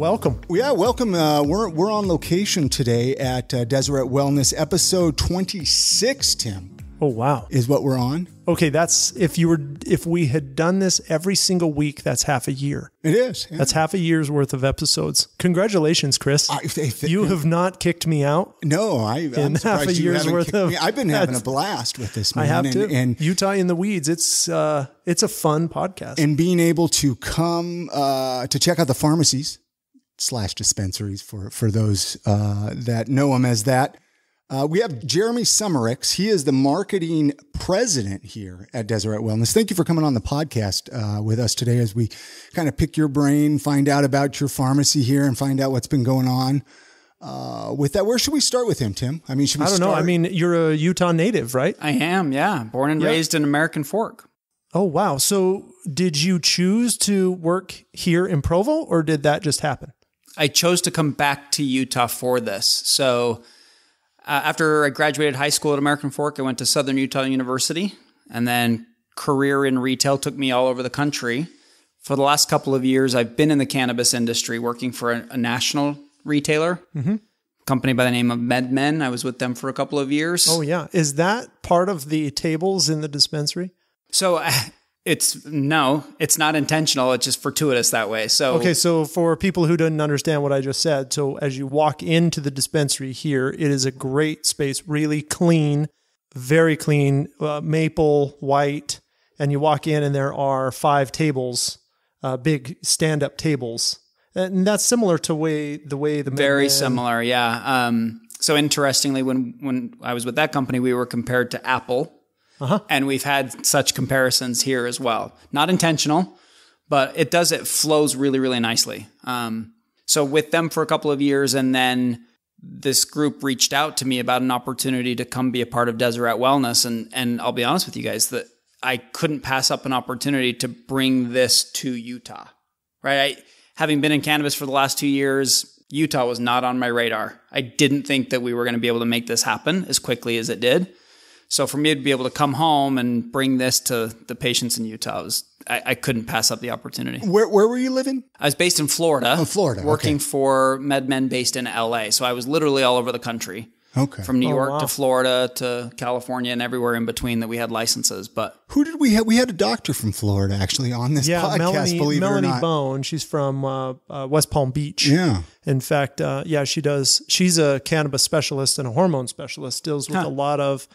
welcome. Yeah, welcome. Uh, we're, we're on location today at uh, Deseret Wellness, episode 26, Tim. Oh wow. Is what we're on. Okay, that's if you were if we had done this every single week, that's half a year. It is. Yeah. That's half a year's worth of episodes. Congratulations, Chris. I, I, I, you have not kicked me out. No, I I'm half a year's worth of. Me. I've been having a blast with this. Man. I have and, too. And Utah in the weeds. It's uh, it's a fun podcast. And being able to come uh, to check out the pharmacies slash dispensaries for, for those uh, that know him as that. Uh, we have Jeremy Summerix. He is the marketing president here at Deseret Wellness. Thank you for coming on the podcast uh, with us today as we kind of pick your brain, find out about your pharmacy here, and find out what's been going on. Uh, with that, where should we start with him, Tim? I mean, should we I don't start? know. I mean, you're a Utah native, right? I am, yeah. Born and yep. raised in American Fork. Oh, wow. So did you choose to work here in Provo or did that just happen? I chose to come back to Utah for this. So uh, after I graduated high school at American Fork, I went to Southern Utah University, and then career in retail took me all over the country. For the last couple of years, I've been in the cannabis industry working for a, a national retailer. Mm-hmm company by the name of MedMen. I was with them for a couple of years. Oh yeah, is that part of the tables in the dispensary? So I, it's no, it's not intentional. It's just fortuitous that way. So okay, so for people who didn't understand what I just said, so as you walk into the dispensary here, it is a great space, really clean, very clean, uh, maple white, and you walk in and there are five tables, uh, big stand-up tables, and that's similar to way the way the very similar, yeah. Um, so interestingly, when when I was with that company, we were compared to Apple uh-huh. And we've had such comparisons here as well. Not intentional, but it does, it flows really, really nicely. Um, so with them for a couple of years, and then this group reached out to me about an opportunity to come be a part of Deseret Wellness. And, and I'll be honest with you guys that I couldn't pass up an opportunity to bring this to Utah, right? I, having been in cannabis for the last two years, Utah was not on my radar. I didn't think that we were going to be able to make this happen as quickly as it did. So for me to be able to come home and bring this to the patients in Utah was I, I couldn't pass up the opportunity. Where, where were you living? I was based in Florida. Oh, Florida. Working okay. for MedMen based in LA. So I was literally all over the country. Okay. From New oh, York wow. to Florida to California and everywhere in between that we had licenses. But who did we have? We had a doctor from Florida actually on this yeah, podcast, Melanie, believe Melanie it or not. Bone. She's from uh, uh, West Palm Beach. Yeah. In fact, uh, yeah, she does. She's a cannabis specialist and a hormone specialist, deals with huh. a lot of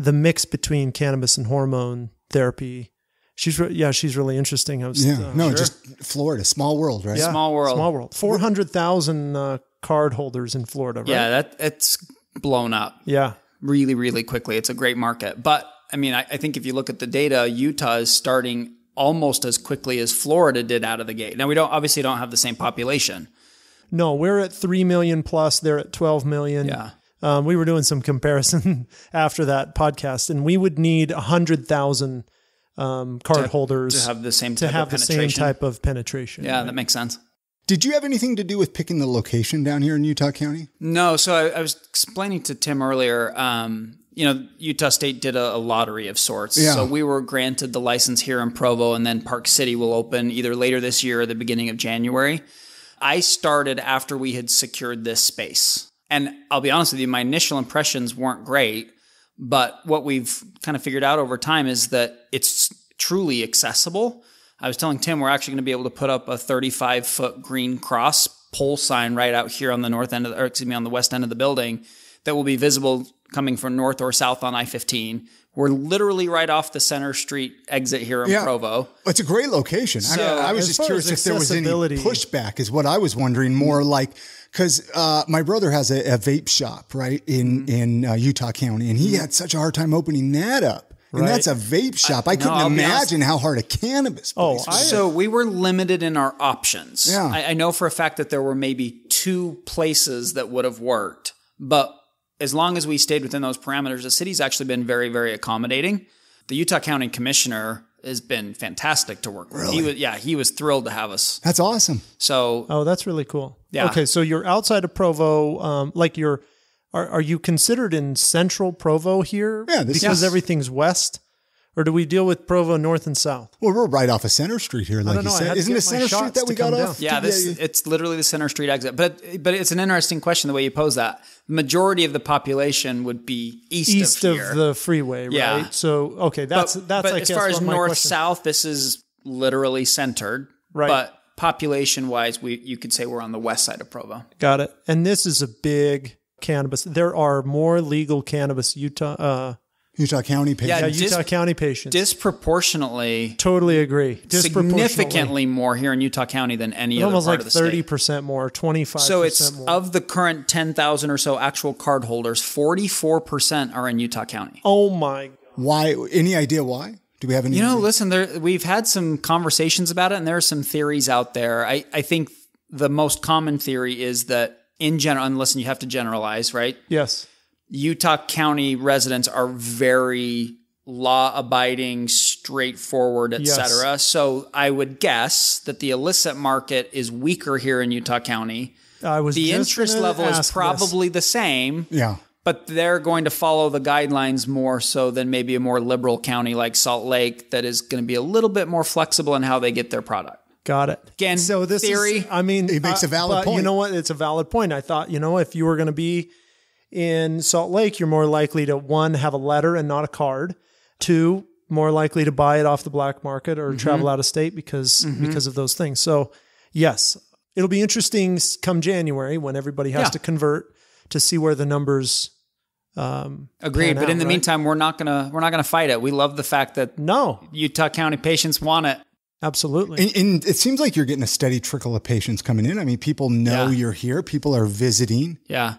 the mix between cannabis and hormone therapy. She's re- yeah, she's really interesting. I was, yeah, uh, no, sure. just Florida, small world, right? Yeah, small world, small world. Four hundred thousand uh, card holders in Florida. Right? Yeah, that it's blown up. Yeah, really, really quickly. It's a great market, but I mean, I, I think if you look at the data, Utah is starting almost as quickly as Florida did out of the gate. Now we don't obviously don't have the same population. No, we're at three million plus. They're at twelve million. Yeah. Um, we were doing some comparison after that podcast, and we would need a hundred thousand um, card to, holders to have the same to type have of the same type of penetration. Yeah, right? that makes sense. Did you have anything to do with picking the location down here in Utah County? No. So I, I was explaining to Tim earlier. Um, you know, Utah State did a, a lottery of sorts. Yeah. So we were granted the license here in Provo, and then Park City will open either later this year or the beginning of January. I started after we had secured this space. And I'll be honest with you, my initial impressions weren't great. But what we've kind of figured out over time is that it's truly accessible. I was telling Tim we're actually going to be able to put up a 35 foot green cross pole sign right out here on the north end of, the, or excuse me, on the west end of the building that will be visible coming from north or south on I 15 we're literally right off the center street exit here in yeah. Provo. It's a great location. So, I, I was just curious if there was any pushback, is what I was wondering. More like because uh, my brother has a, a, vape shop right in mm-hmm. in uh, Utah County, and he mm-hmm. had such a hard time opening that up. Right. And that's a vape shop. I, I couldn't no, imagine how hard a cannabis oh, I, so we were limited in our options. Yeah. I, I know for a fact that there were maybe two places that would have worked, but as long as we stayed within those parameters, the city's actually been very, very accommodating. The Utah County Commissioner has been fantastic to work with. Really? He was, yeah, he was thrilled to have us. That's awesome. So, oh, that's really cool. Yeah. Okay, so you're outside of Provo, um, like you're. Are, are you considered in central Provo here? Yeah, because is, everything's west or do we deal with Provo North and South? Well, we're right off of Center Street here, like you said. Isn't the Center Street that we got down. off? Yeah, this, it's literally the Center Street exit. But but it's an interesting question the way you pose that. Majority of the population would be east, east of, of the freeway, right? Yeah. So okay, that's but, that's. But I as far as north question. south, this is literally centered, right? But population wise, we you could say we're on the west side of Provo. Got it. And this is a big cannabis. There are more legal cannabis Utah. Uh, Utah County patients. Yeah, Utah dis- County patients. Disproportionately. Totally agree. Disproportionately. Significantly more here in Utah County than any it's other almost part like of the 30% state. more, 25 So it's more. of the current 10,000 or so actual cardholders, 44% are in Utah County. Oh my. Why? Any idea why? Do we have any? You know, listen, there, we've had some conversations about it and there are some theories out there. I, I think the most common theory is that in general, and listen, you have to generalize, right? Yes Utah County residents are very law abiding, straightforward, etc. Yes. So I would guess that the illicit market is weaker here in Utah County. I was the interest level is probably this. the same. Yeah. But they're going to follow the guidelines more so than maybe a more liberal county like Salt Lake that is going to be a little bit more flexible in how they get their product. Got it. Again, so this theory. Is, I mean, it makes uh, a valid point. You know what? It's a valid point. I thought, you know, if you were going to be in Salt Lake, you're more likely to one, have a letter and not a card, two, more likely to buy it off the black market or mm-hmm. travel out of state because mm-hmm. because of those things. So, yes, it'll be interesting come January when everybody has yeah. to convert to see where the numbers um, agreed but out, in the right? meantime we're not gonna we're not gonna fight it we love the fact that no utah county patients want it absolutely and, and it seems like you're getting a steady trickle of patients coming in i mean people know yeah. you're here people are visiting yeah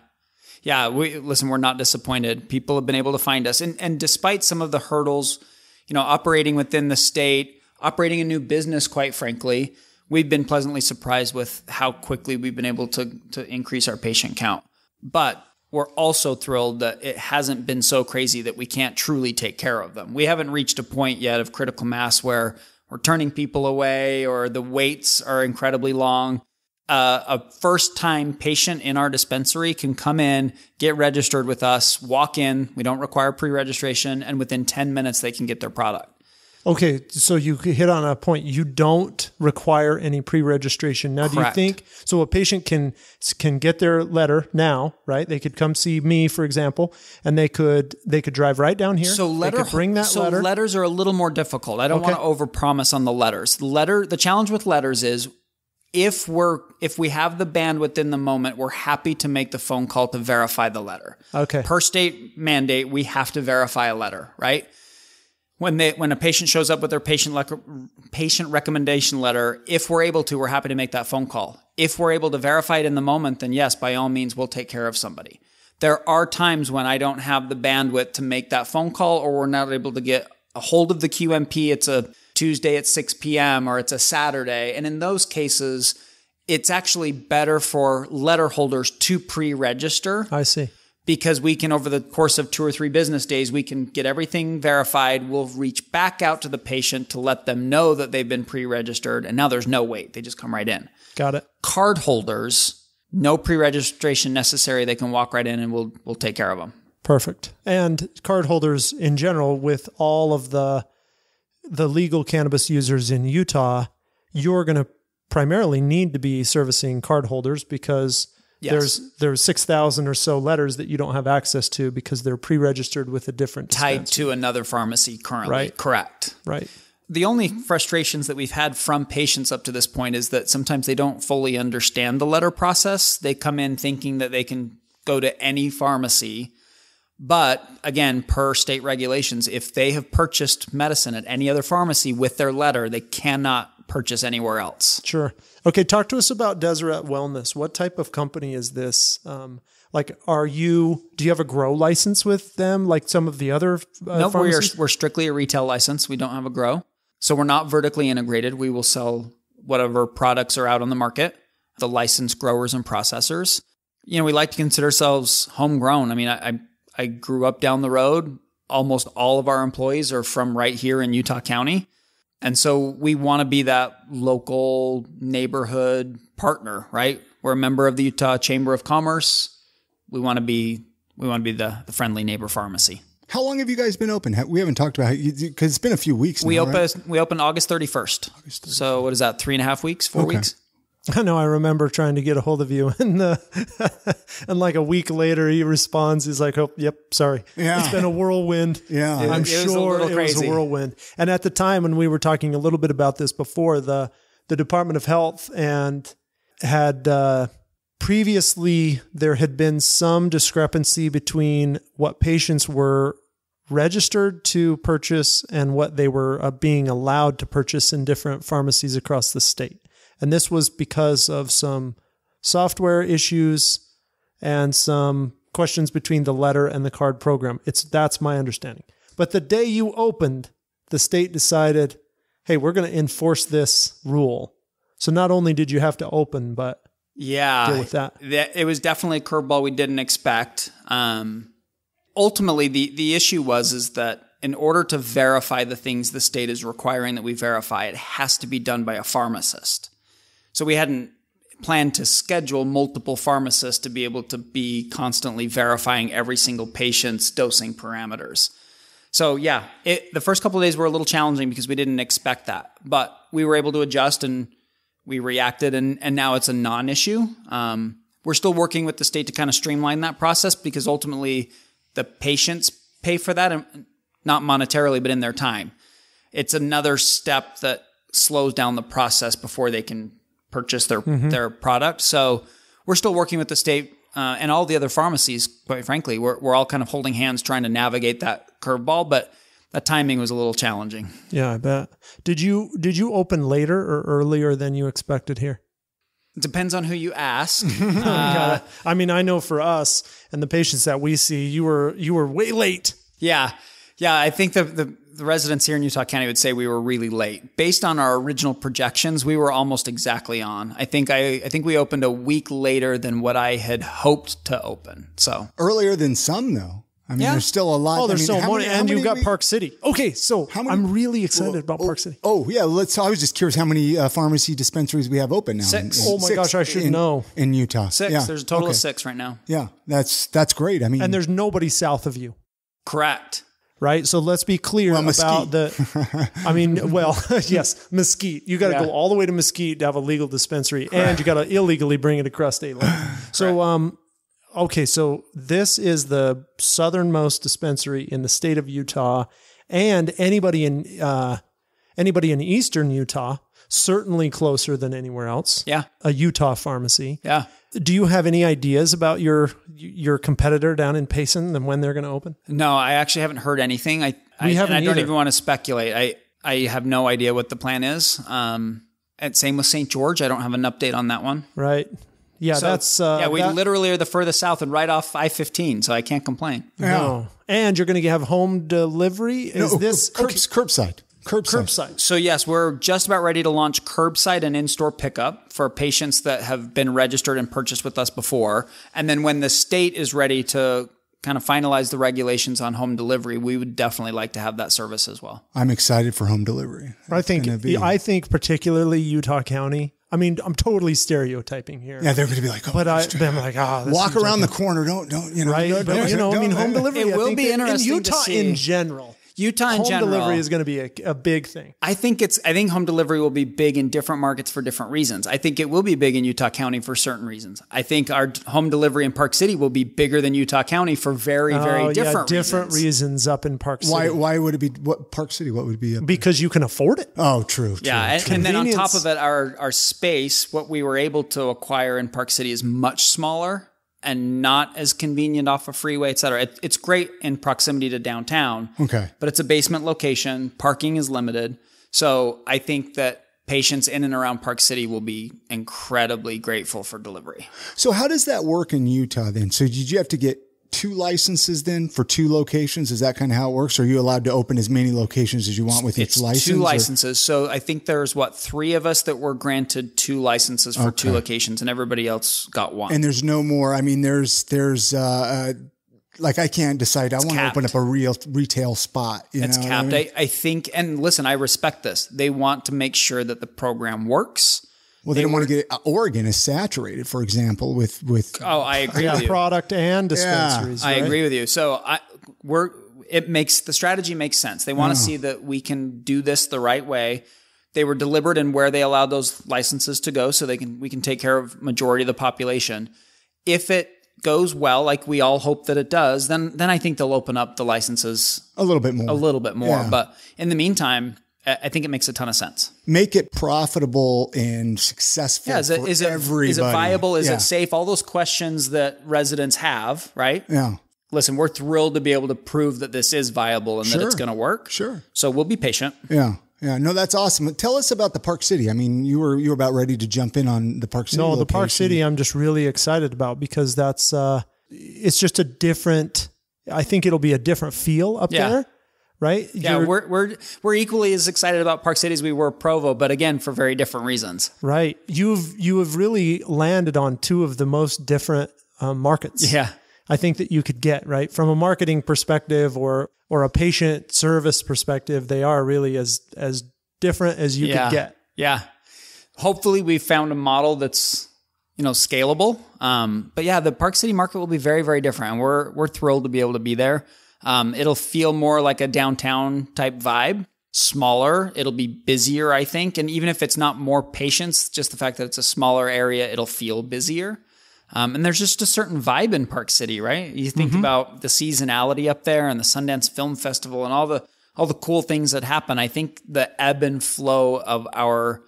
yeah, we listen, we're not disappointed. People have been able to find us. And and despite some of the hurdles, you know, operating within the state, operating a new business, quite frankly, we've been pleasantly surprised with how quickly we've been able to to increase our patient count. But we're also thrilled that it hasn't been so crazy that we can't truly take care of them. We haven't reached a point yet of critical mass where we're turning people away or the waits are incredibly long uh, a first time patient in our dispensary can come in, get registered with us, walk in. We don't require pre registration, and within 10 minutes, they can get their product. Okay, so you hit on a point. You don't require any pre-registration. Now, Correct. do you think so? A patient can can get their letter now, right? They could come see me, for example, and they could they could drive right down here. So letter bring that so letter. letters are a little more difficult. I don't okay. want to overpromise on the letters. The letter the challenge with letters is if we're if we have the bandwidth in the moment, we're happy to make the phone call to verify the letter. Okay. Per state mandate, we have to verify a letter, right? When they when a patient shows up with their patient le- patient recommendation letter, if we're able to, we're happy to make that phone call. If we're able to verify it in the moment, then yes, by all means, we'll take care of somebody. There are times when I don't have the bandwidth to make that phone call, or we're not able to get a hold of the QMP. It's a Tuesday at 6 p.m. or it's a Saturday. And in those cases, it's actually better for letter holders to pre register. I see. Because we can, over the course of two or three business days, we can get everything verified. We'll reach back out to the patient to let them know that they've been pre registered. And now there's no wait, they just come right in. Got it. Card holders, no pre registration necessary. They can walk right in and we'll, we'll take care of them. Perfect. And card holders in general, with all of the the legal cannabis users in Utah, you're going to primarily need to be servicing cardholders because yes. there's there's 6,000 or so letters that you don't have access to because they're pre-registered with a different tied dispensary. to another pharmacy currently. Right. Correct. Right. The only frustrations that we've had from patients up to this point is that sometimes they don't fully understand the letter process. They come in thinking that they can go to any pharmacy but again, per state regulations, if they have purchased medicine at any other pharmacy with their letter, they cannot purchase anywhere else. Sure. Okay, talk to us about Deseret Wellness. What type of company is this? Um, like, are you? Do you have a grow license with them, like some of the other? Uh, no, we are, we're strictly a retail license. We don't have a grow, so we're not vertically integrated. We will sell whatever products are out on the market, the licensed growers and processors. You know, we like to consider ourselves homegrown. I mean, I, I I grew up down the road. Almost all of our employees are from right here in Utah County. And so we want to be that local neighborhood partner, right? We're a member of the Utah Chamber of Commerce. We want to be we want to be the, the friendly neighbor pharmacy. How long have you guys been open? We haven't talked about because it's been a few weeks. Now, we open right? we open August thirty first. So what is that? Three and a half weeks, four okay. weeks. I know I remember trying to get a hold of you and uh, and like a week later he responds he's like oh yep sorry yeah. it's been a whirlwind yeah it, I'm it sure was it crazy. was a whirlwind and at the time when we were talking a little bit about this before the the Department of Health and had uh, previously there had been some discrepancy between what patients were registered to purchase and what they were uh, being allowed to purchase in different pharmacies across the state and this was because of some software issues and some questions between the letter and the card program. It's that's my understanding. But the day you opened, the state decided, "Hey, we're going to enforce this rule." So not only did you have to open, but yeah, deal with that. It was definitely a curveball we didn't expect. Um, ultimately, the the issue was is that in order to verify the things the state is requiring that we verify, it has to be done by a pharmacist. So we hadn't planned to schedule multiple pharmacists to be able to be constantly verifying every single patient's dosing parameters. So yeah, it, the first couple of days were a little challenging because we didn't expect that, but we were able to adjust and we reacted, and and now it's a non-issue. Um, we're still working with the state to kind of streamline that process because ultimately the patients pay for that, not monetarily, but in their time. It's another step that slows down the process before they can purchase their mm-hmm. their product. So we're still working with the state uh, and all the other pharmacies. Quite frankly, we're we're all kind of holding hands trying to navigate that curveball, but that timing was a little challenging. Yeah, I bet. Did you did you open later or earlier than you expected here? It depends on who you ask. uh, I mean, I know for us and the patients that we see, you were you were way late. Yeah, yeah. I think the the the residents here in Utah County would say we were really late. Based on our original projections, we were almost exactly on. I think I, I think we opened a week later than what I had hoped to open. So earlier than some though. I mean, yeah. there's still a lot. Oh, there's I mean, so many, and you've got we, Park City. Okay, so how many, I'm really excited well, about Park City. Oh, oh yeah, let's. I was just curious how many uh, pharmacy dispensaries we have open now. Six. In, in, oh my six gosh, I should in, know. In Utah, six. Yeah. There's a total okay. of six right now. Yeah, that's that's great. I mean, and there's nobody south of you. Correct right? So let's be clear well, about the. I mean, well, yes, mesquite. You got to yeah. go all the way to Mesquite to have a legal dispensary, Correct. and you got to illegally bring it across state line. So, um, okay, so this is the southernmost dispensary in the state of Utah, and anybody in uh, anybody in eastern Utah certainly closer than anywhere else. Yeah. A Utah pharmacy. Yeah. Do you have any ideas about your your competitor down in Payson and when they're going to open? No, I actually haven't heard anything. I I, I, don't even want to speculate. I I have no idea what the plan is. Um, and same with St. George. I don't have an update on that one. Right. Yeah, so, that's uh, yeah. We that... literally are the furthest south and right off I fifteen, so I can't complain. No, and you're going to have home delivery. Is no, this okay. curbside? Curbside. curbside. So yes, we're just about ready to launch curbside and in-store pickup for patients that have been registered and purchased with us before. And then when the state is ready to kind of finalize the regulations on home delivery, we would definitely like to have that service as well. I'm excited for home delivery. I think be... I think particularly Utah County. I mean, I'm totally stereotyping here. Yeah, they're going to be like, oh, but I, am like, ah, oh, walk around like the corner. Don't, don't, you know, right? but you know, I mean, home delivery. It will be interesting in Utah in general Utah in home general, delivery is going to be a, a, big thing. I think it's. I think home delivery will be big in different markets for different reasons. I think it will be big in Utah County for certain reasons. I think our home delivery in Park City will be bigger than Utah County for very, very oh, different yeah, different reasons. reasons. up in Park City. Why? Why would it be? What Park City? What would be? because there? you can afford it. Oh, true. true yeah, true. And, and then on top of it, our our space, what we were able to acquire in Park City is much smaller and not as convenient off a freeway, et cetera. It, it's great in proximity to downtown. Okay. But it's a basement location. Parking is limited. So I think that patients in and around Park City will be incredibly grateful for delivery. So how does that work in Utah then? So did you have to get two licenses then for two locations? Is that kind of how it works? Are you allowed to open as many locations as you want with it's each license? Two licenses. Or? So I think there's what three of us that were granted two licenses for okay. two locations, and everybody else got one. And there's no more. I mean, there's there's. Uh, uh, like I can't decide. It's I want capped. to open up a real retail spot. You it's capped. I, mean? I, I think, and listen, I respect this. They want to make sure that the program works well, they, they not want to get it. Uh, Oregon is saturated, for example, with with oh, I agree with you. product and dispensaries. Yeah. Right? I agree with you. So I we're it makes the strategy makes sense. They want to oh. see that we can do this the right way. They were deliberate in where they allowed those licenses to go, so they can we can take care of majority of the population. If it goes well, like we all hope that it does, then then I think they'll open up the licenses a little bit more, a little bit more. But in the meantime, I think it makes a ton of sense. Make it profitable and successful yeah, is it, for is it, everybody. Is it viable? Is yeah. it safe? All those questions that residents have, right? Yeah. Listen, we're thrilled to be able to prove that this is viable and sure. that it's going to work. Sure. So we'll be patient. Yeah. Yeah, no, that's awesome. Tell us about the Park City. I mean, you were you were about ready to jump in on the Park City. No, location. the Park City. I'm just really excited about because that's uh, it's just a different. I think it'll be a different feel up yeah. there right? Yeah, You're, we're, we're we're equally as excited about Park City as we were Provo, but again for very different reasons. Right. You've you have really landed on two of the most different um, markets. Yeah. I think that you could get right from a marketing perspective or or a patient service perspective. They are really as as different as you yeah. could get. Yeah. Hopefully, we found a model that's you know scalable. Um, but yeah, the Park City market will be very very different, and we're we're thrilled to be able to be there. Um, it'll feel more like a downtown type vibe, smaller. It'll be busier, I think. And even if it's not more patients, just the fact that it's a smaller area, it'll feel busier. Um, and there's just a certain vibe in Park City, right? You think mm-hmm. about the seasonality up there and the Sundance Film Festival and all the all the cool things that happen. I think the ebb and flow of our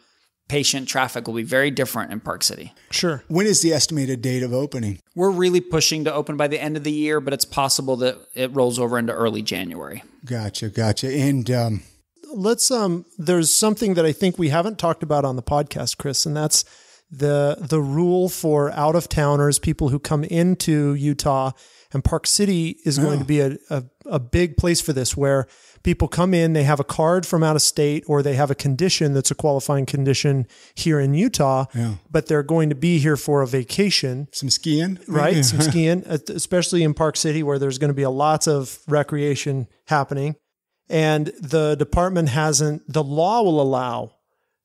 patient traffic will be very different in Park City. Sure. When is the estimated date of opening? We're really pushing to open by the end of the year, but it's possible that it rolls over into early January. Gotcha, gotcha. And um, let's um there's something that I think we haven't talked about on the podcast, Chris, and that's the the rule for out of towners, people who come into Utah, and Park City is going oh. to be a, a, a big place for this where people come in, they have a card from out of state or they have a condition that's a qualifying condition here in Utah, yeah. but they're going to be here for a vacation. Some skiing. Right. Yeah. Some skiing, uh, especially in Park City where there's going to be a lots of recreation happening. And the department hasn't, the law will allow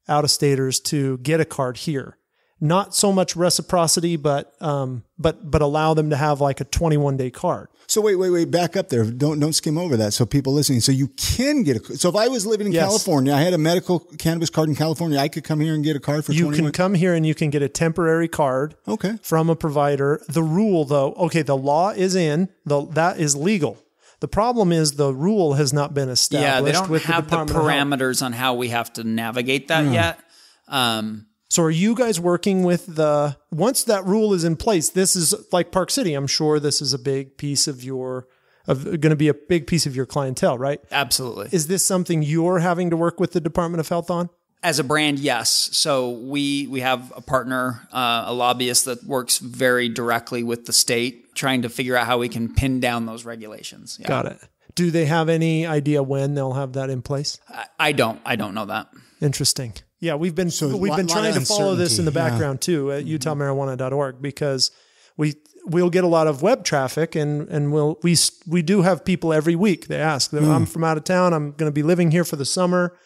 out of staters to get a card here not so much reciprocity, but um, but but allow them to have like a 21 day card. So wait, wait, wait, back up there. Don't don't skim over that. So people listening, so you can get a. So if I was living in yes. California, I had a medical cannabis card in California, I could come here and get a card for. You 21. can come here and you can get a temporary card. Okay. From a provider. The rule though, okay, the law is in. The that is legal. The problem is the rule has not been established. Yeah, they don't have the, the parameters on how we have to navigate that mm. yet. Um, so are you guys working with the once that rule is in place? This is like Park City. I'm sure this is a big piece of your of going to be a big piece of your clientele, right? Absolutely. Is this something you're having to work with the Department of Health on? As a brand, yes. So we we have a partner, uh, a lobbyist that works very directly with the state, trying to figure out how we can pin down those regulations. Yeah. Got it. Do they have any idea when they'll have that in place? I, I don't. I don't know that. Interesting. Yeah, we've been so we've been trying to follow this in the background yeah. too at utahmarijuana.org mm-hmm. because we we'll get a lot of web traffic and and we'll we we do have people every week they ask mm. I'm from out of town I'm going to be living here for the summer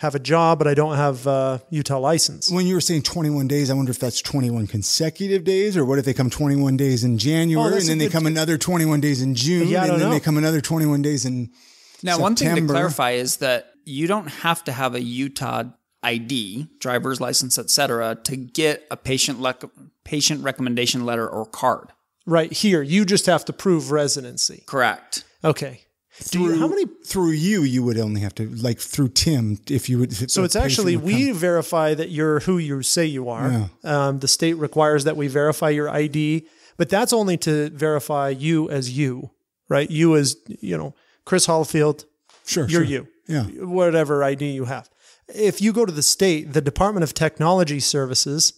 have a job but I don't have uh, a Utah license. When you were saying 21 days I wonder if that's 21 consecutive days or what if they come 21 days in January oh, and then they come another 21 days in June yeah, and then know. they come another 21 days in Now September. one thing to clarify is that you don't have to have a Utah ID, driver's license, etc., to get a patient le- patient recommendation letter or card. Right here, you just have to prove residency. Correct. Okay. Through, you, how many through you you would only have to like through Tim if you would. If so it's actually we verify that you're who you say you are. Yeah. Um, the state requires that we verify your ID, but that's only to verify you as you, right? You as you know Chris Hallfield. Sure, you're sure. you. Yeah. Whatever ID you have if you go to the state, the Department of Technology Services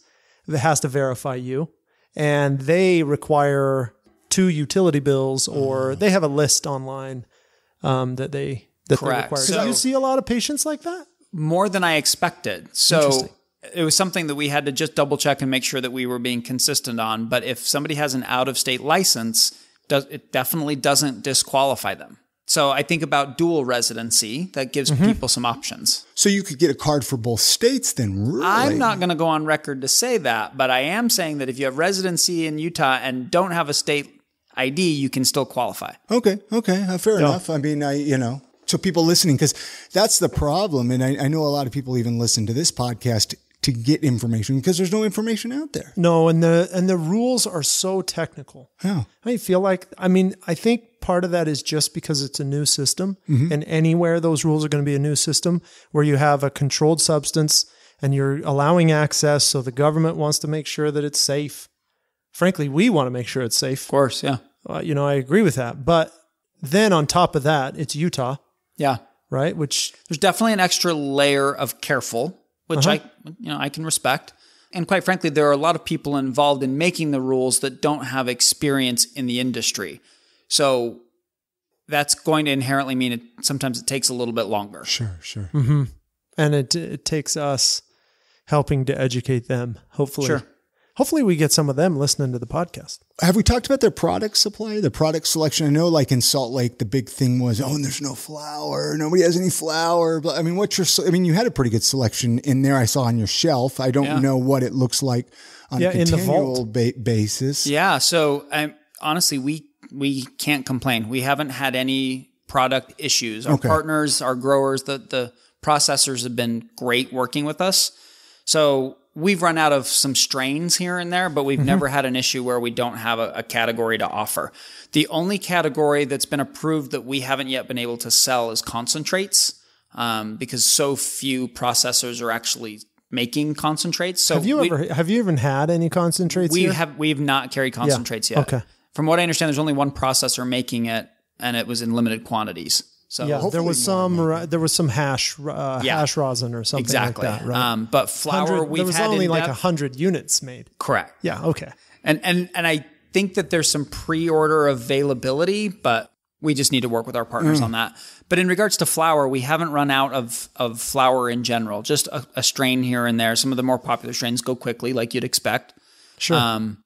has to verify you, and they require two utility bills, or mm. they have a list online um, that they that Correct. they require. So, you see a lot of patients like that? More than I expected. So it was something that we had to just double check and make sure that we were being consistent on. But if somebody has an out of state license, does, it definitely doesn't disqualify them. So I think about dual residency that gives mm-hmm. people some options. So you could get a card for both states then really? I'm not going to go on record to say that, but I am saying that if you have residency in Utah and don't have a state ID, you can still qualify. Okay, okay, uh, fair yeah. enough. I mean, I you know, so people listening because that's the problem and I, I know a lot of people even listen to this podcast to get information because there's no information out there. No, and the and the rules are so technical. Yeah. I feel like I mean, I think part of that is just because it's a new system. Mm-hmm. And anywhere those rules are going to be a new system where you have a controlled substance and you're allowing access. So the government wants to make sure that it's safe. Frankly, we want to make sure it's safe. Of course, yeah. Uh, you know, I agree with that. But then on top of that, it's Utah. Yeah. Right. Which there's definitely an extra layer of careful, which uh-huh. I, you know, I can respect and quite frankly, there are a lot of people involved in making the rules that don't have experience in the industry. So that's going to inherently mean it sometimes it takes a little bit longer. Sure, sure. Mm-hmm. And it it takes us helping to educate them. Hopefully, sure. hopefully we get some of them listening to the podcast. Have we talked about their product supply, their product selection? I know, like in Salt Lake, the big thing was, oh, and there's no flour. Nobody has any flour. But I mean, what's your? I mean, you had a pretty good selection in there. I saw on your shelf. I don't yeah. know what it looks like on yeah, a continual ba- basis. Yeah. So I'm honestly, we we can't complain. We haven't had any product issues. Our okay. partners, our growers, the the processors have been great working with us. So we've run out of some strains here and there, but we've mm-hmm. never had an issue where we don't have a, a, category to offer. The only category that's been approved that we haven't yet been able to sell is concentrates, um, because so few processors are actually making concentrates. So have you we, ever have you even had any concentrates? We here? have we've not carried concentrates yeah. yet. Okay from what I understand, there's only one processor making it, and it was in limited quantities. So yeah, there was some ra- there was some hash uh, yeah. hash rosin or something exactly. like that, right? Um, but flour we had only like hundred units made. Correct. Yeah. Okay. And and and I think that there's some pre-order availability, but we just need to work with our partners mm. on that. But in regards to flour, we haven't run out of of flour in general. Just a, a strain here and there. Some of the more popular strains go quickly, like you'd expect. Sure. Um,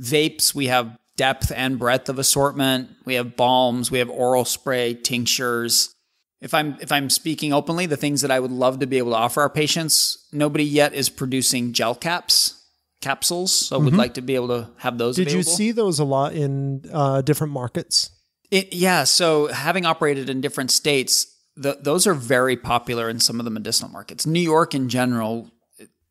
vapes, we have depth and breadth of assortment. We have balms, we have oral spray, tinctures. If I'm if I'm speaking openly, the things that I would love to be able to offer our patients, nobody yet is producing gel caps capsules. So mm-hmm. would like to be able to have those. Did available. you see those a lot in uh, different markets? It, yeah. So having operated in different states, the, those are very popular in some of the medicinal markets. New York in general,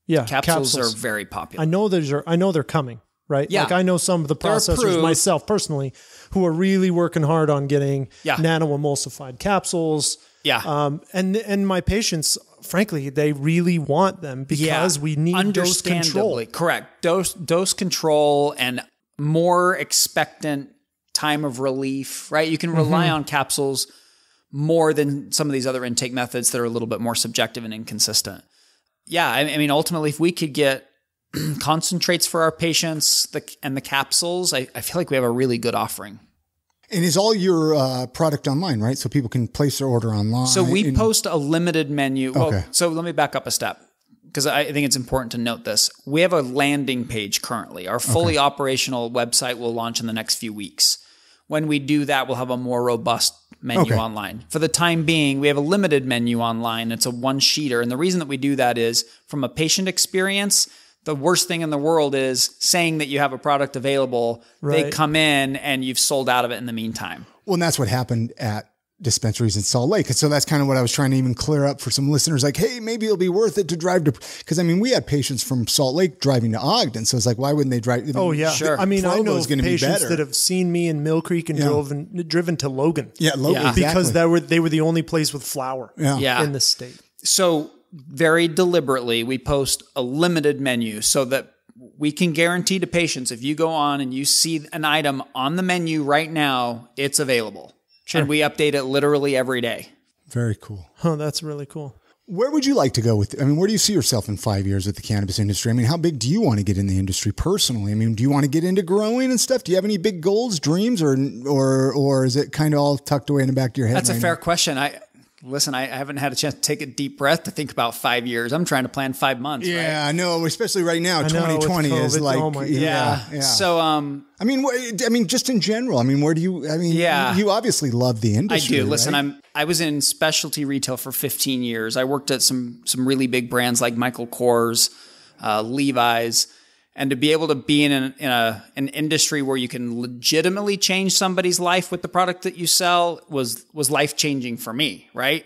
yeah, capsules, capsules. are very popular. I know those are. I know they're coming right? Yeah. Like I know some of the processors myself personally who are really working hard on getting yeah. emulsified capsules. Yeah. Um, and and my patients, frankly, they really want them because yeah. we need dose control. Correct. Dose dose control and more expectant time of relief, right? You can rely mm -hmm. on capsules more than some of these other intake methods that are a little bit more subjective and inconsistent. Yeah, I mean, ultimately, if we could get concentrates for our patients the, and the capsules, I, I, feel like we have a really good offering. And is all your uh, product online, right? So people can place their order online. So we and- post a limited menu. Well, so let me back up a step because I think it's important to note this. We have a landing page currently. Our fully okay. operational website will launch in the next few weeks. When we do that, we'll have a more robust menu okay. online. For the time being, we have a limited menu online. It's a one sheeter. And the reason that we do that is from a patient experience, the worst thing in the world is saying that you have a product available. Right. They come in and you've sold out of it in the meantime. Well, and that's what happened at dispensaries in Salt Lake. And so that's kind of what I was trying to even clear up for some listeners like, hey, maybe it'll be worth it to drive to because I mean we had patients from Salt Lake driving to Ogden. So it's like why wouldn't they drive Oh yeah. Sure. I mean I know is patients be that have seen me in Mill Creek and yeah. driven driven to Logan. Yeah, Logan. Yeah. Exactly. Because they were they were the only place with flour yeah. in the state. So very deliberately, we post a limited menu so that we can guarantee to patients if you go on and you see an item on the menu right now, it's available. Sure. And we update it literally every day. Very cool. Oh, that's really cool. Where would you like to go with? I mean, where do you see yourself in five years with the cannabis industry? I mean, how big do you want to get in the industry personally? I mean, do you want to get into growing and stuff? Do you have any big goals, dreams, or or or is it kind of all tucked away in the back of your head? That's right a fair now? question. I listen, I, haven't had a chance to take a deep breath to think about five years. I'm trying to plan five months. Yeah, I know, especially right now, 2020 is like, oh yeah, yeah, yeah. So, um, I mean, I mean, just in general, I mean, where do you, I mean, yeah, you obviously love the industry. I do. Right? Listen, I'm, I was in specialty retail for 15 years. I worked at some, some really big brands like Michael Kors, uh, Levi's, and to be able to be in an, in a, an industry where you can legitimately change somebody's life with the product that you sell was was life changing for me, right?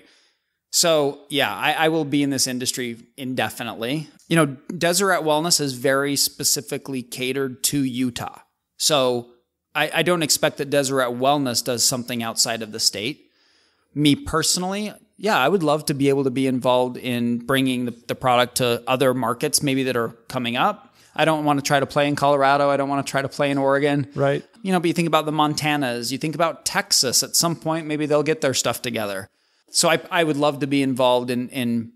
So yeah, I, I, will be in this industry indefinitely. You know, Deseret Wellness is very specifically catered to Utah, so I, I don't expect that Deseret Wellness does something outside of the state. Me personally, yeah, I would love to be able to be involved in bringing the, the product to other markets, maybe that are coming up I don't want to try to play in Colorado. I don't want to try to play in Oregon. Right. You know, but you think about the Montanas, you think about Texas at some point, maybe they'll get their stuff together. So I, I would love to be involved in, in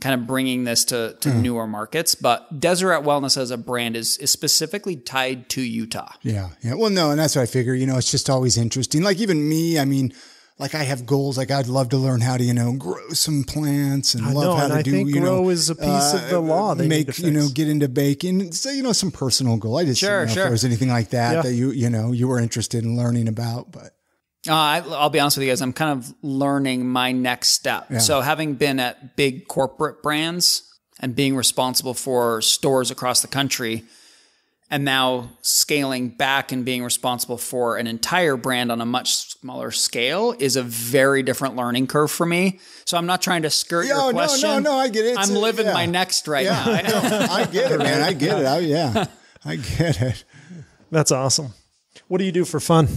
kind of bringing this to, to mm. newer markets. But Deseret Wellness as a brand is, is specifically tied to Utah. Yeah. Yeah. Well, no, and that's what I figure. You know, it's just always interesting. Like even me, I mean, like I have goals. Like I'd love to learn how to, you know, grow some plants and I love know, how and to I do, think you grow know, is a piece uh, of the law. They make, you know, get into baking. So, you know, some personal goal. I just sure, know sure. if there was anything like that yeah. that you, you know, you were interested in learning about, but. Uh, I, I'll be honest with you guys. I'm kind of learning my next step. Yeah. So having been at big corporate brands and being responsible for stores across the country, and now scaling back and being responsible for an entire brand on a much smaller scale is a very different learning curve for me. So I'm not trying to skirt Yo, your question. No, no, no, I get it. It's I'm a, living yeah. my next right yeah. now. no, I get it, man. I get it. I, oh, yeah, I get it. That's awesome. What do you do for fun?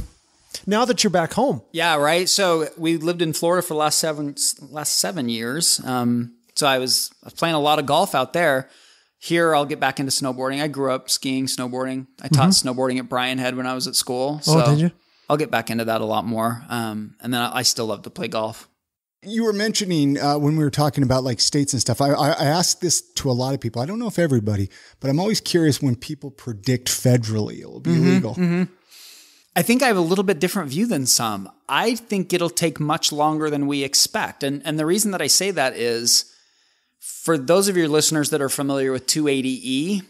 Now that you're back home, yeah, right. So we lived in Florida for the last seven last seven years. Um, so I was, I was playing a lot of golf out there. Here, I'll get back into snowboarding. I grew up skiing, snowboarding. I taught mm-hmm. snowboarding at Bryan Head when I was at school. Oh, so. Oh, did you? I'll get back into that a lot more. Um, and then I, I still love to play golf. You were mentioning uh, when we were talking about like states and stuff. I, I, I ask this to a lot of people. I don't know if everybody, but I'm always curious when people predict federally it will be mm-hmm, illegal. Mm-hmm. I think I have a little bit different view than some. I think it'll take much longer than we expect. And, and the reason that I say that is for those of your listeners that are familiar with 280E,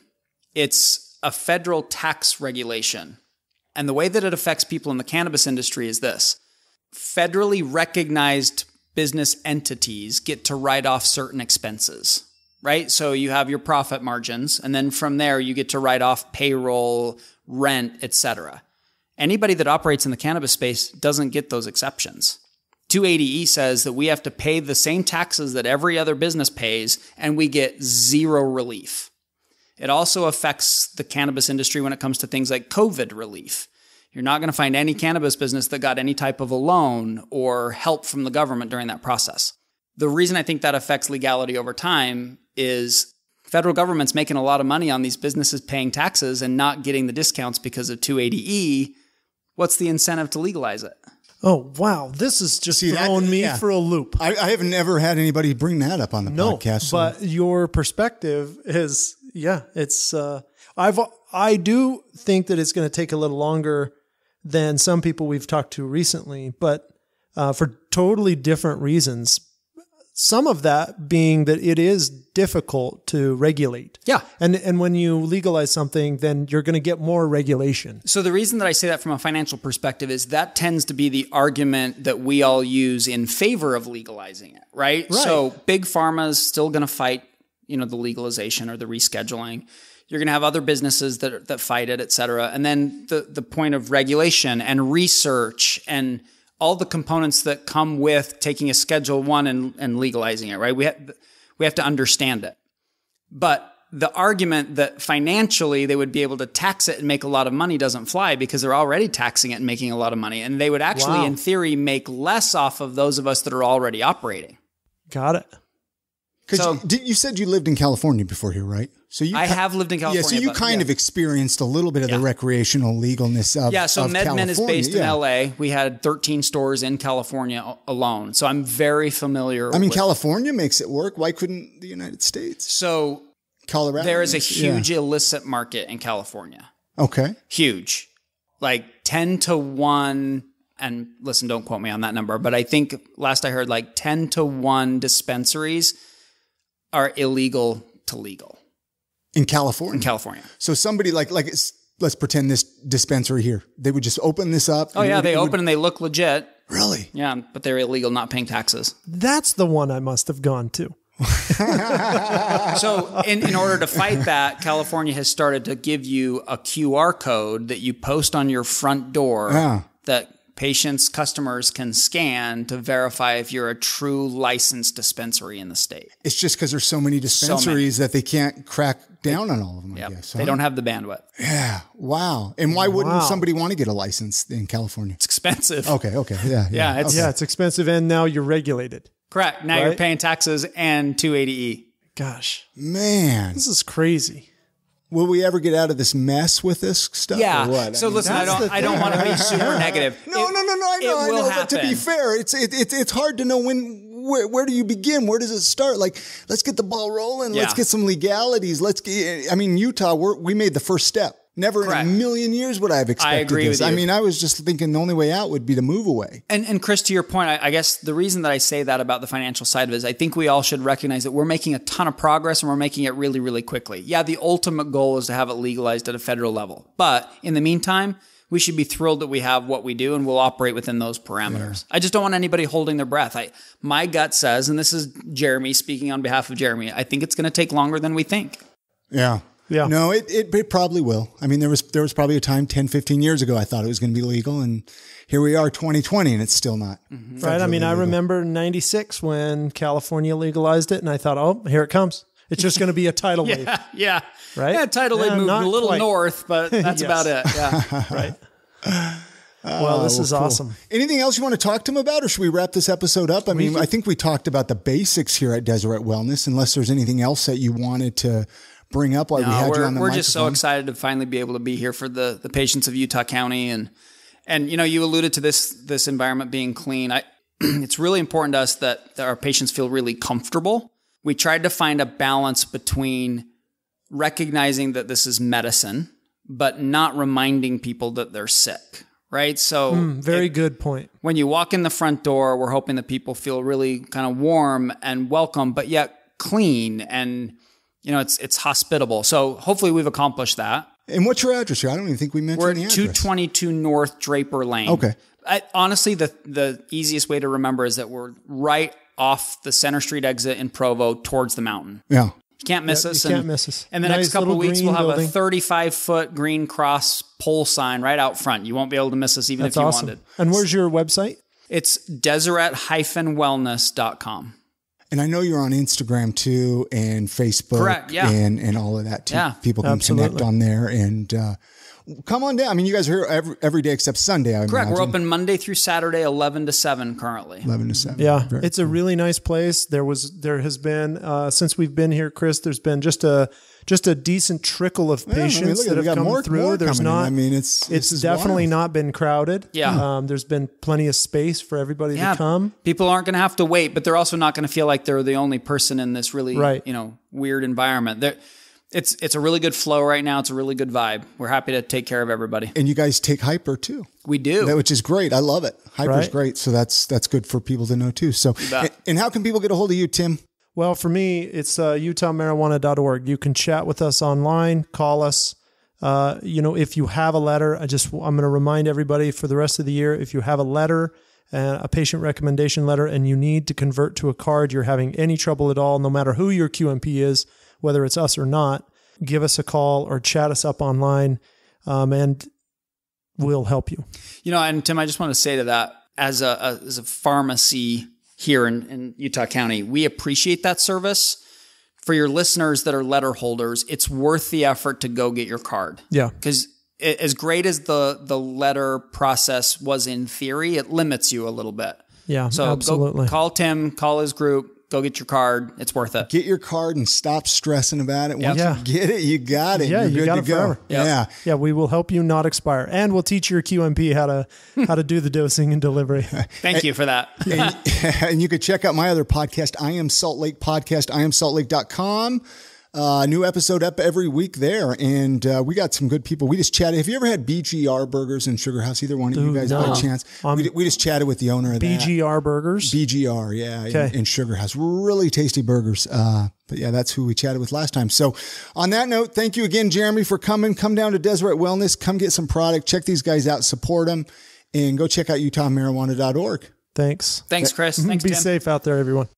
it's a federal tax regulation and the way that it affects people in the cannabis industry is this federally recognized business entities get to write off certain expenses, right? So you have your profit margins, and then from there, you get to write off payroll, rent, etc. Anybody that operates in the cannabis space doesn't get those exceptions. 280E says that we have to pay the same taxes that every other business pays, and we get zero relief. It also affects the cannabis industry when it comes to things like COVID relief. You're not going to find any cannabis business that got any type of a loan or help from the government during that process. The reason I think that affects legality over time is federal government's making a lot of money on these businesses paying taxes and not getting the discounts because of 280E. What's the incentive to legalize it? Oh wow, this is just See, throwing that, me yeah. for a loop. I, I, have never had anybody bring that up on the no, podcast. So. But your perspective is yeah, it's uh, I've I do think that it's going to take a little longer than some people we've talked to recently, but uh, for totally different reasons. Some of that being that it is difficult to regulate. Yeah. And and when you legalize something, then you're going to get more regulation. So the reason that I say that from a financial perspective is that tends to be the argument that we all use in favor of legalizing it, right? right. So big pharma is still going to fight you know the legalization or the rescheduling you're going to have other businesses that that fight it et cetera and then the the point of regulation and research and all the components that come with taking a schedule one and, and legalizing it right we have we have to understand it but the argument that financially they would be able to tax it and make a lot of money doesn't fly because they're already taxing it and making a lot of money. And they would actually, wow. in theory, make less off of those of us that are already operating. Got it. Because so, you, you, said you lived in California before here, right? So you I ca- have lived in California. Yeah, so you but, kind yeah. of experienced a little bit of yeah. the recreational legalness of yeah. So MedMen is based yeah. in L.A. We had 13 stores in California alone, so I'm very familiar. I mean, with, California makes it work. Why couldn't the United States? So Colorado, there is a huge illicit market in California. Okay, huge, like 10 to one. And listen, don't quote me on that number, but I think last I heard, like 10 to one dispensaries are illegal to legal in California. In California. So somebody like like let's pretend this dispensary here. They would just open this up. Oh yeah, would, they open would, and they look legit. Really? Yeah, but they're illegal, not paying taxes. That's the one I must have gone to. so, in, in order to fight that, California has started to give you a QR code that you post on your front door yeah. that Patients, customers can scan to verify if you're a true licensed dispensary in the state. It's just because there's so many dispensaries so that they can't crack down they, on all of them. Yep. Guess, huh? They don't have the bandwidth. Yeah. Wow. And why wouldn't wow. somebody want to get a license in California? It's expensive. Okay. Okay. Yeah. Yeah. Yeah. It's, okay. yeah, it's expensive, and now you're regulated. Correct. Now right? you're paying taxes and 280e. Gosh, man, this is crazy will we ever get out of this mess with this stuff? Yeah. So I mean, listen, I don't, I don't want to be super negative. No, it, no, no, no. I know, I know. But to be fair, it's it, it, it's hard to know when. Where, where do you begin? Where does it start? Like, let's get the ball rolling. Yeah. Let's get some legalities. Let's get. I mean, Utah, we we made the first step. Never Correct. in a million years would I have expected I agree this. I mean, I was just thinking the only way out would be to move away. And and Chris, to your point, I, I, guess the reason that I say that about the financial side of it is I think we all should recognize that we're making a ton of progress and we're making it really, really quickly. Yeah, the ultimate goal is to have it legalized at a federal level. But in the meantime, we should be thrilled that we have what we do and we'll operate within those parameters. Yeah. I just don't want anybody holding their breath. I my gut says, and this is Jeremy speaking on behalf of Jeremy, I think it's gonna take longer than we think. Yeah. Yeah. No, it, it, it, probably will. I mean, there was, there was probably a time 10, 15 years ago I thought it was going to be legal. And here we are 2020 and it's still not. Mm-hmm. Right. I mean, legal. I remember 96 when California legalized it and I thought, oh, here it comes. It's just going to be a tidal yeah, wave. Yeah. Right. Yeah. Tidal yeah, wave a little quite. north, but that's yes. about it. Yeah. right. Uh, well, this well, oh, is cool. awesome. Anything else you want to talk to him about, or should we wrap this episode up? I we mean, can... I think we talked about the basics here at Deseret Wellness, unless there's anything else that you wanted to bring up why no, we had you on the We're microphone. just so excited to finally be able to be here for the the patients of Utah County and and you know you alluded to this this environment being clean. I it's really important to us that, that our patients feel really comfortable. We tried to find a balance between recognizing that this is medicine but not reminding people that they're sick, right? So, mm, very it, good point. When you walk in the front door, we're hoping that people feel really kind of warm and welcome, but yet clean and you know, it's it's hospitable. So hopefully we've accomplished that. And what's your address here? I don't even think we mentioned We're at 222 North Draper Lane. Okay. I, honestly, the the easiest way to remember is that we're right off the Center Street exit in Provo towards the mountain. Yeah. You can't miss yeah, us. You and, can't miss us. And the nice next couple weeks, we'll have building. a 35 foot green cross pole sign right out front. You won't be able to miss us even That's if you awesome. wanted. And where's your website? It's Deseret-wellness.com. And I know you're on Instagram too and Facebook Correct, yeah. and, and all of that too. Yeah, people can absolutely. connect on there and uh, come on down. I mean, you guys are here every, every day except Sunday. I Correct. Imagine. We're open Monday through Saturday, eleven to seven currently. Eleven to seven. Yeah, Very it's cool. a really nice place. There was there has been uh, since we've been here, Chris. There's been just a just a decent trickle of patients yeah, I mean, that have come more, through. More there's not. In. I mean, it's it's definitely wild. not been crowded. Yeah. Um, there's been plenty of space for everybody yeah. to come. People aren't going to have to wait, but they're also not going to feel like they're the only person in this really right. you know weird environment. They're, it's it's a really good flow right now. It's a really good vibe. We're happy to take care of everybody. And you guys take Hyper too. We do, which is great. I love it. Hyper's right? great, so that's that's good for people to know too. So, and, and how can people get a hold of you, Tim? Well, for me, it's uh, utahmarijuana.org. You can chat with us online, call us. Uh, you know, if you have a letter, I just I'm going to remind everybody for the rest of the year, if you have a letter. Uh, a patient recommendation letter, and you need to convert to a card, you're having any trouble at all, no matter who your QMP is, whether it's us or not, give us a call or chat us up online, um, and we'll help you. You know, and Tim, I just want to say to that as a, as a pharmacy here in, in Utah County, we appreciate that service for your listeners that are letter holders, it's worth the effort to go get your card. Yeah. Because as great as the the letter process was in theory, it limits you a little bit. Yeah. So absolutely. call Tim, call his group, go get your card. It's worth it. Get your card and stop stressing about it. Once yeah. you get it, you got it. Yeah, You're you got it go. forever. Yep. Yeah. Yeah, we will help you not expire. And we'll teach your QMP how to how to do the dosing and delivery. Thank and, you for that. and, and you could check out my other podcast, I Am Salt Lake Podcast, I am Salt Lake.com. Uh, new episode up every week there, and uh, we got some good people. We just chatted. Have you ever had BGR Burgers in Sugar House? Either one of Dude, you guys by chance? Um, we, we, just chatted with the owner of BGR that. Burgers. BGR, yeah, in, in, Sugar House, really tasty burgers. Uh, but yeah, that's who we chatted with last time. So, on that note, thank you again, Jeremy, for coming. Come down to Deseret Wellness, come get some product, check these guys out, support them, and go check out UtahMarijuana.org. Thanks. Thanks, Chris. Thanks, Be Tim. safe out there, everyone.